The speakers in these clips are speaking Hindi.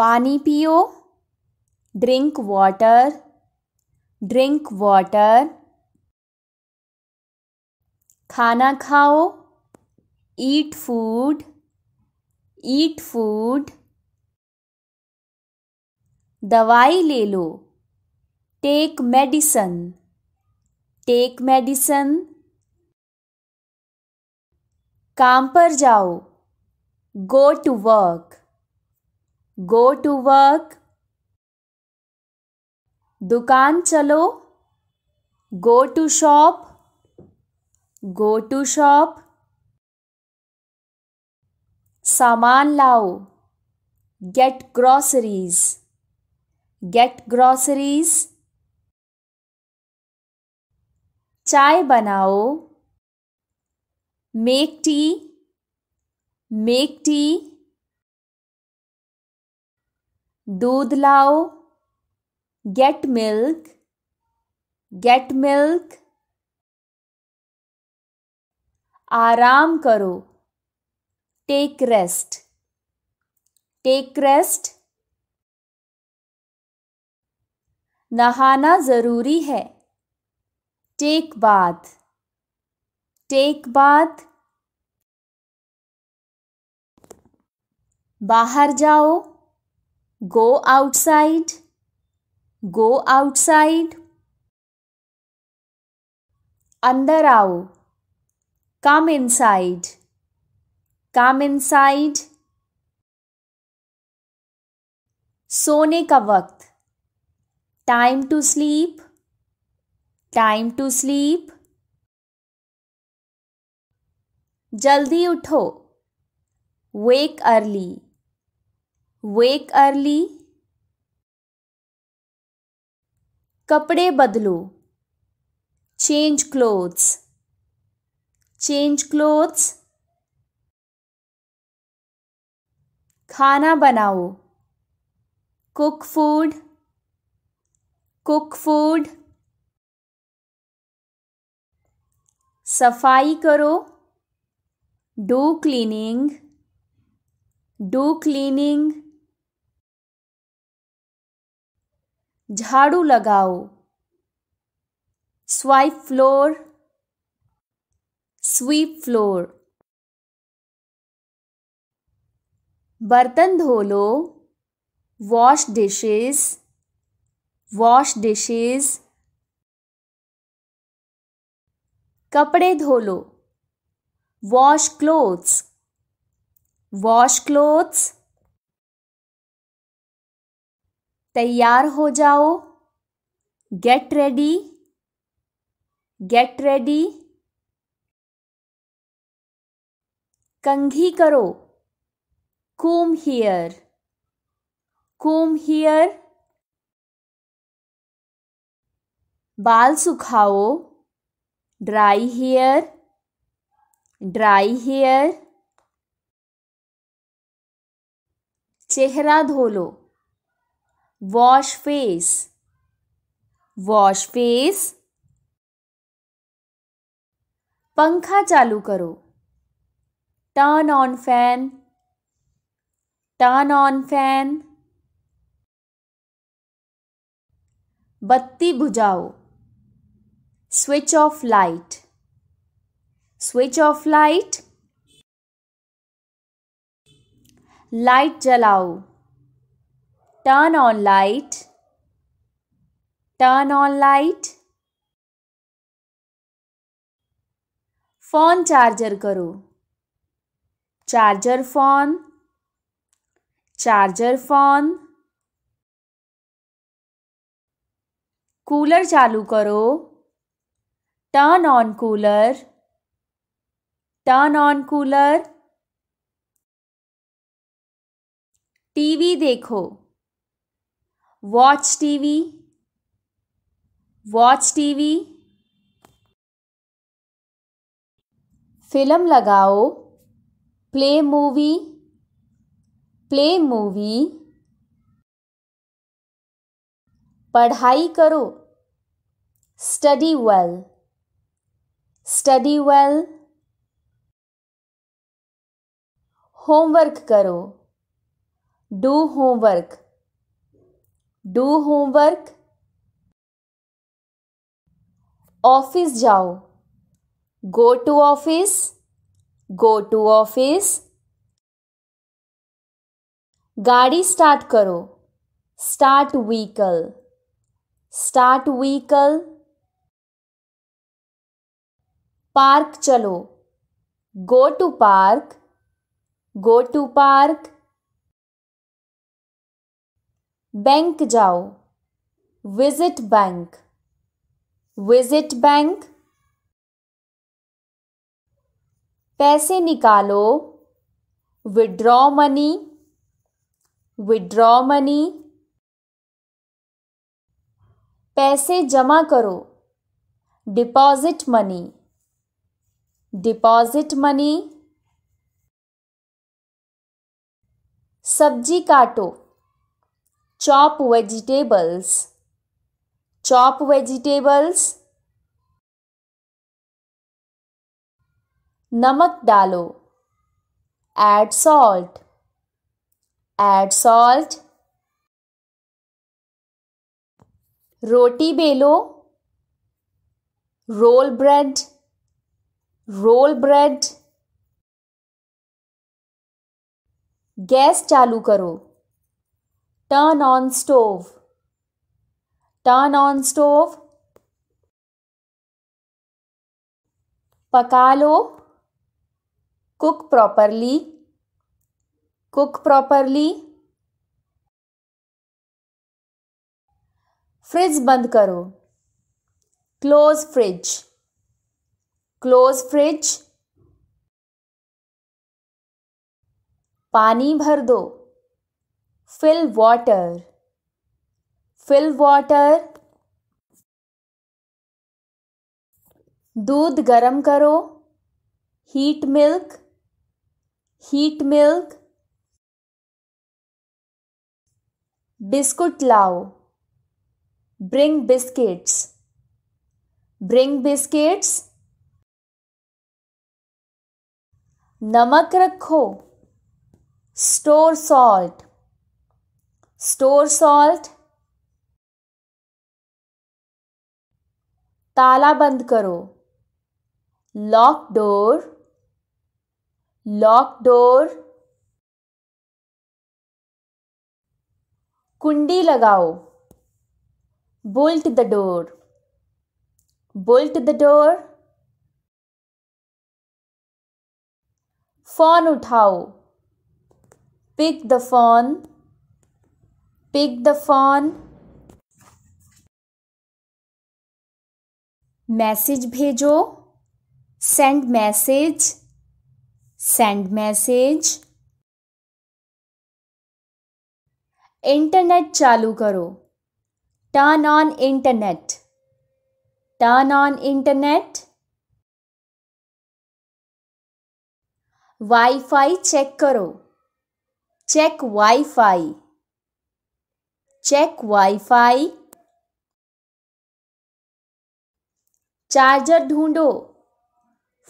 पानी पियो ड्रिंक वाटर ड्रिंक वाटर खाना खाओ ईट फूड ईट फूड दवाई ले लो टेक मेडिसन टेक मेडिसन काम पर जाओ go to work go to work दुकान चलो go to shop go to shop सामान लाओ गेट ग्रॉसरीज गेट ग्रॉसरीज चाय बनाओ मेक टी मेक टी दूध लाओ गेट मिल्क गेट मिल्क आराम करो टेक रेस्ट टेक रेस्ट नहाना ज़रूरी है टेक बाथ टेक बाथ बाहर जाओ go outside go outside andar aao come inside come inside sone ka waqt time to sleep time to sleep जल्दी उठो wake early वेक अर्ली कपड़े बदलो चेंज क्लोथ्स चेंज क्लोथ्स खाना बनाओ कुक फूड कुक फूड सफाई करो डू क्लीनिंग डू क्लीनिंग झाड़ू लगाओ स्वाइप फ्लोर स्वीप फ्लोर बर्तन धो लो वॉश डिशेस वॉश डिशेस कपड़े धो लो वॉश क्लोथ्स वॉश क्लोथ्स तैयार हो जाओ गेट रेडी गेट रेडी कंघी करो कूम हियर कूम हियर बाल सुखाओ ड्राई हियर ड्राई हियर चेहरा धो लो wash face wash face पंखा चालू करो turn on fan turn on fan बत्ती बुझाओ switch off light switch off light light जलाओ turn on light turn on light phone charger करो charger phone charger phone cooler चालू करो turn on cooler turn on cooler TV देखो वॉच टीवी वॉच टीवी फिल्म लगाओ प्ले मूवी प्ले मूवी पढ़ाई करो study well study well homework करो do homework do homework office जाओ go to office go to office गाड़ी स्टार्ट करो start vehicle start vehicle park चलो go to park go to park bank जाओ विजिट बैंक विजिट बैंक पैसे निकालो विड्रॉ मनी विड्रॉ मनी पैसे जमा करो डिपॉजिट मनी डिपॉजिट मनी सब्जी काटो chop vegetables chop vegetables नमक डालो add salt add salt रोटी बेलो roll bread roll bread gas चालू करो turn on stove turn on stove पका लो cook properly cook properly fridge बंद करो क्लोज फ्रिज क्लोज फ्रिज पानी भर दो fill water fill water दूध गरम करो heat milk heat milk biscuit लाओ ब्रिंग बिस्किट्स ब्रिंग बिस्किट्स नमक रखो स्टोर सॉल्ट स्टोर सॉल्ट ताला बंद करो लॉक डोर लॉक डोर कुंडी लगाओ bolt the door bolt the door phone उठाओ pick the phone Pick the phone. Message भेजो send message send message internet चालू करो turn on internet turn on internet wifi check करो check wifi check wifi charger ढूंढो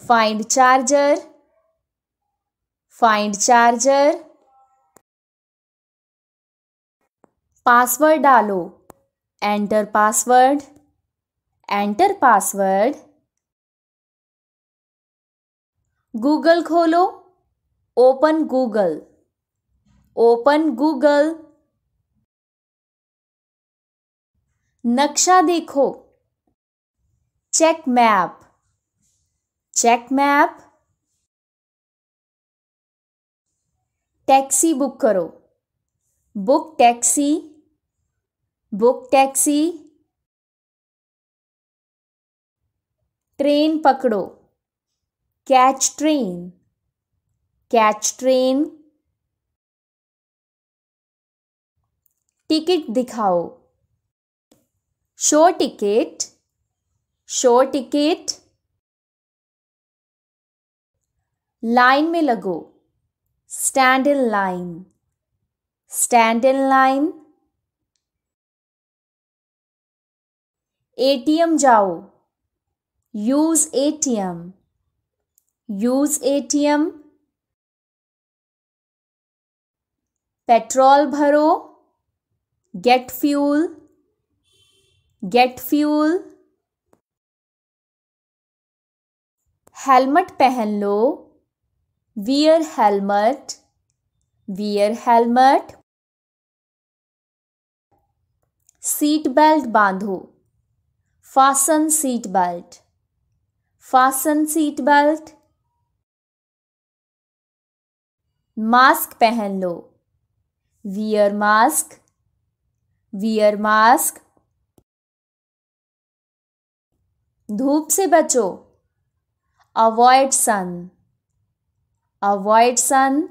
find charger find charger password डालो enter password enter password Google खोलो ओपन गूगल ओपन गूगल नक्शा देखो check map check map taxi book करो book taxi book taxi train पकड़ो catch train catch train ticket दिखाओ show ticket show ticket line में लगो stand in line stand in line ATM जाओ use ATM use ATM petrol भरो get fuel get fuel helmet पहन लो wear helmet wear helmet seat belt बांधो fasten seat belt fasten seat belt mask पहन लो वियर मास्क वियर मास्क धूप से बचो अवॉइड सन अवॉइड सन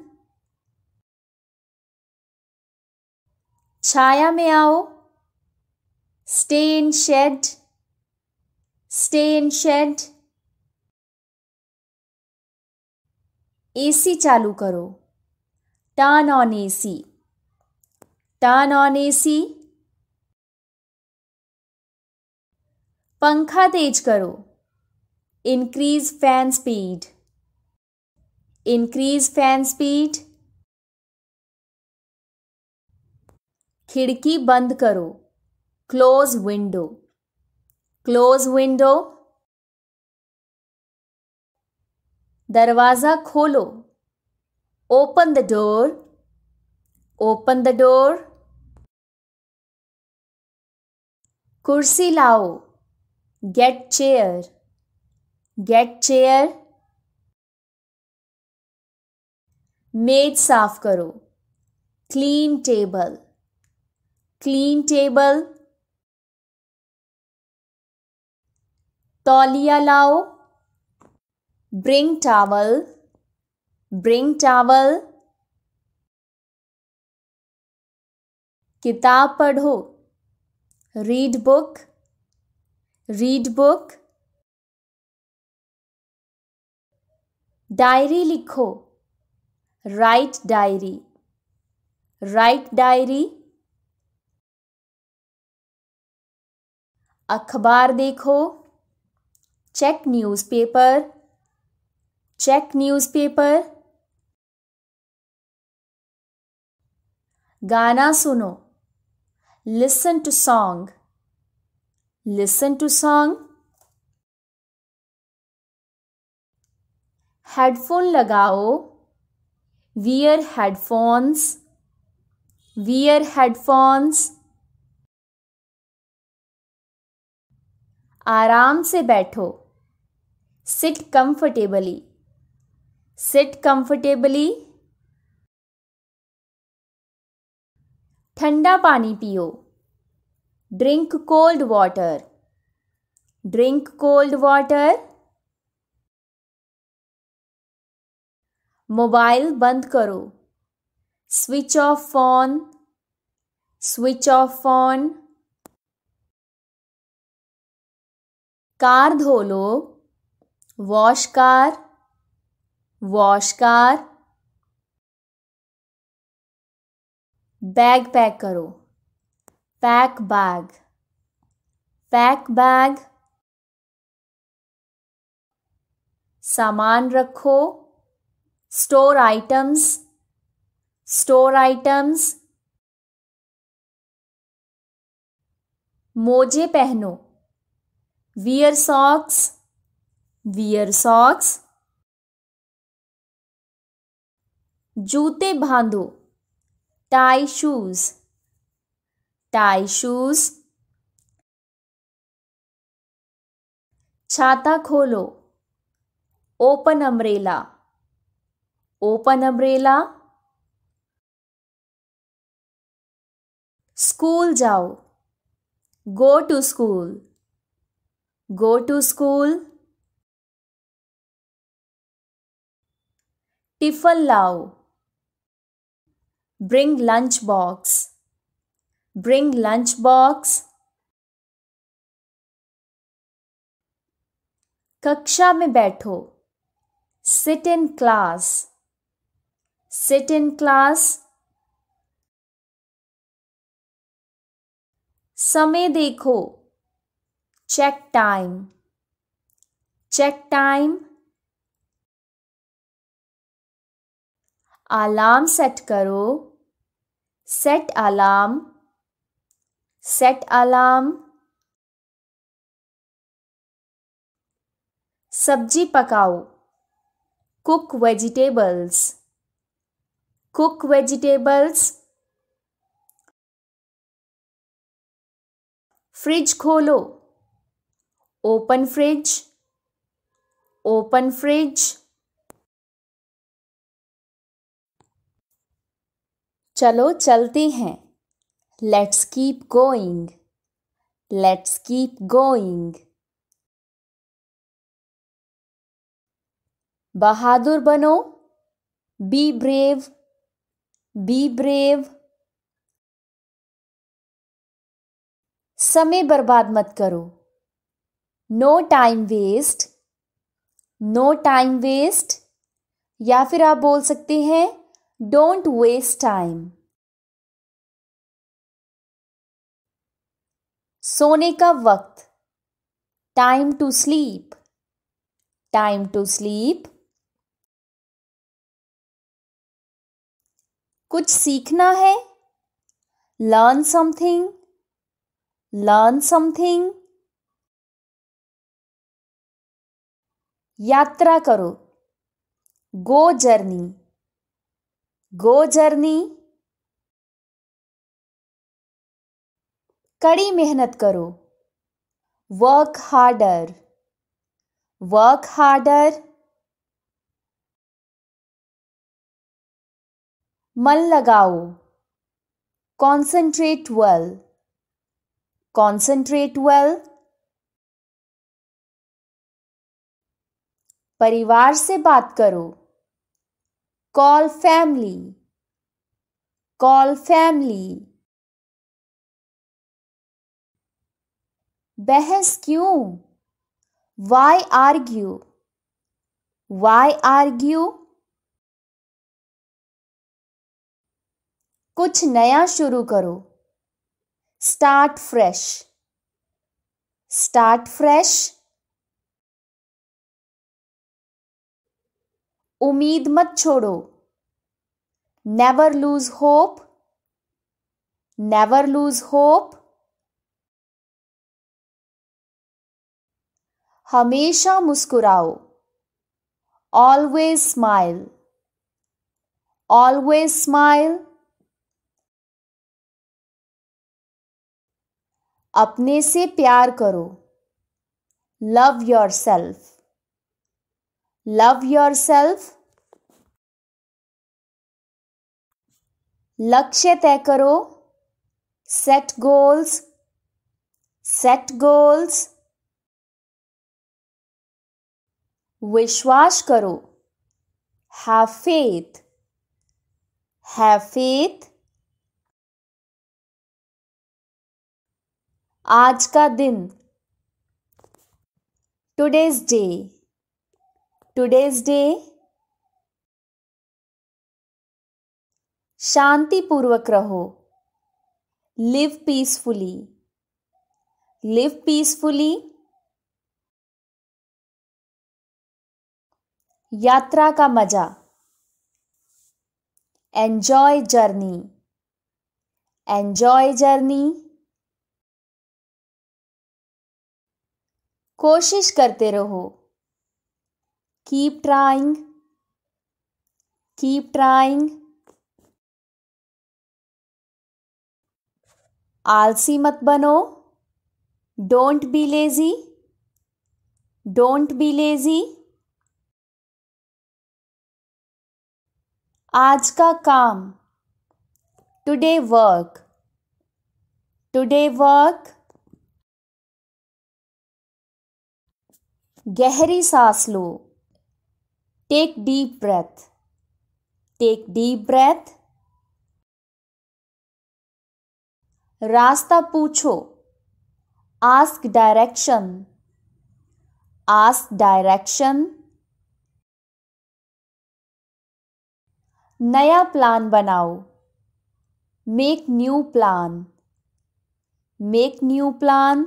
छाया में आओ stay in shade stay in shade AC चालू करो turn on AC turn on AC पंखा तेज करो increase fan speed increase fan speed खिड़की बंद करो क्लोज विंडो क्लोज विंडो दरवाज़ा खोलो open the door open the door कुर्सी लाओ गेट चेयर गेट चेयर मेज साफ करो क्लीन टेबल क्लीन टेबल तौलिया लाओ ब्रिंग टावल ब्रिंग टावल किताब पढ़ो read book read book diary लिखो राइट डायरी राइट डायरी अखबार देखो चेक न्यूज़पेपर चेक न्यूज़पेपर गाना सुनो listen to song listen to song headphone लगाओ वियर हेडफोन्स वियर हेडफोन्स आराम से बैठो सिट कंफर्टेबली सिट कंफर्टेबली ठंडा पानी पियो drink cold water drink cold water mobile बंद करो switch off phone switch off phone car धो लो wash car wash car bag pack करो pack bag pack bag सामान रखो स्टोर आइटम्स स्टोर आइटम्स मोजे पहनो वियर सॉक्स वियर सॉक्स जूते बांधो टाई शूज़ टाई शूज छाता खोलो open umbrella open umbrella school जाओ go to school go to school tiffin लाओ bring lunch box bring lunch box कक्षा में बैठो sit in class sit in class समय देखो check time check time alarm set करो set alarm set alarm sabji pakao cook vegetables cook vegetables fridge kholo open fridge open fridge चलो चलते हैं let's keep going let's keep going बहादुर बनो बी ब्रेव बी ब्रेव समय बर्बाद मत करो no time waste no time waste या फिर आप बोल सकते हैं डोंट वेस्ट टाइम सोने का वक्त time to sleep time to sleep कुछ सीखना है लर्न समथिंग लर्न समथिंग यात्रा करो गो जर्नी गो जर्नी कड़ी मेहनत करो वर्क हार्डर वर्क हार्डर मन लगाओ कॉन्सेंट्रेट वेल कॉन्सेंट्रेट वेल परिवार से बात करो कॉल फैमिली कॉल फैमिली बहस क्यों वाई आर्ग्यू वाई आर्ग्यू कुछ नया शुरू करो स्टार्ट फ्रेश स्टार्ट फ्रेश उम्मीद मत छोड़ो never lose hope never lose hope हमेशा मुस्कुराओ ऑलवेज स्माइल ऑलवेज स्माइल अपने से प्यार करो love yourself love yourself लक्ष्य तय करो सेट गोल्स सेट गोल्स विश्वास करो हैव फेथ हैव फेथ आज का दिन टुडेज डे टुडेज डे शांतिपूर्वक रहो लिव पीसफुली लिव पीसफुली यात्रा का मजा एंजॉय जर्नी एंजॉय जर्नी कोशिश करते रहो कीप ट्राइंग कीप ट्राइंग आलसी मत बनो don't be lazy don't be lazy आज का काम टुडे वर्क टुडे वर्क गहरी सांस लो take deep breath take deep breath रास्ता पूछो आस्क डायरेक्शन आस्क डायरेक्शन नया प्लान बनाओ make new plan make new plan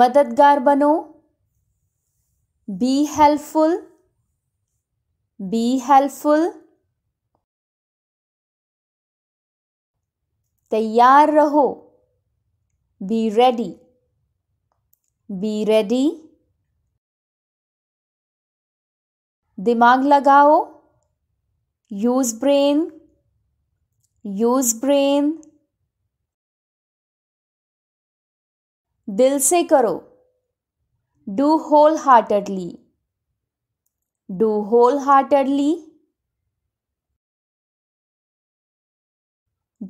मददगार बनो बी हेल्पफुल बी हेल्पफुल तैयार रहो बी रेडी बी रेडी दिमाग लगाओ यूज ब्रेन यूज ब्रेन दिल से करो do wholeheartedly do wholeheartedly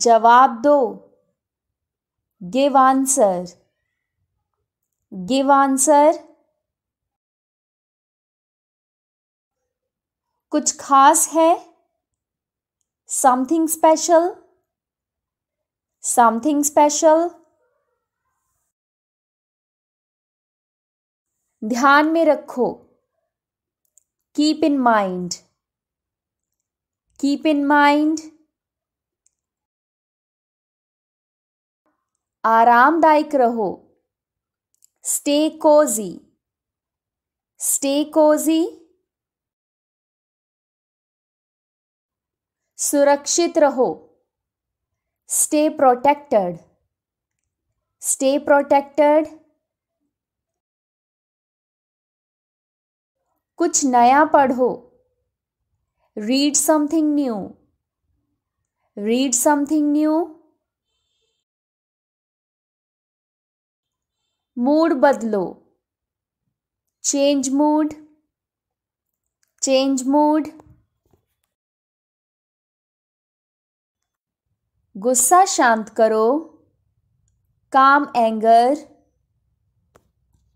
जवाब दो गिव आंसर गिव आंसर कुछ खास है समथिंग स्पेशल समथिंग स्पेशल ध्यान में रखो keep in mind keep in mind आरामदायक रहो स्टे कोजी स्टे कोजी सुरक्षित रहो स्टे प्रोटेक्टेड स्टे प्रोटेक्टेड कुछ नया पढ़ो read something new read something new mood बदलो चेंज मूड चेंज मूड गुस्सा शांत करो काम एंगर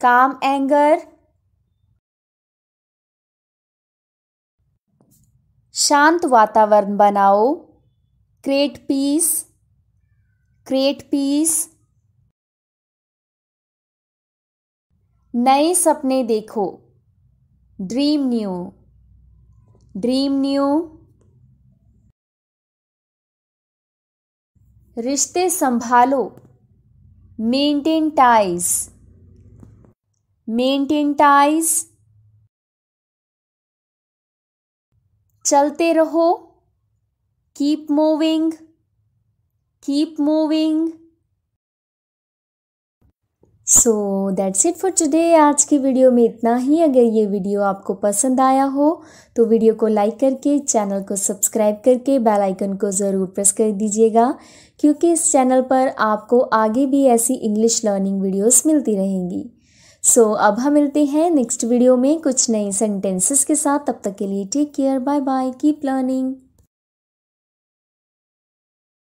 काम एंगर शांत वातावरण बनाओ क्रिएट पीस क्रिएट पीस नए सपने देखो ड्रीम न्यू ड्रीम न्यू रिश्ते संभालो मेंटेन टाइज मेंटेन टाइज चलते रहो keep moving keep moving so that's it for today आज की वीडियो में इतना ही अगर ये वीडियो आपको पसंद आया हो तो वीडियो को लाइक करके चैनल को सब्सक्राइब करके बेल आइकन को ज़रूर प्रेस कर दीजिएगा क्योंकि इस चैनल पर आपको आगे भी ऐसी इंग्लिश लर्निंग वीडियोस मिलती रहेंगी सो so, अब हम मिलते हैं नेक्स्ट वीडियो में कुछ नए सेंटेंसेस के साथ तब तक के लिए take care bye bye keep learning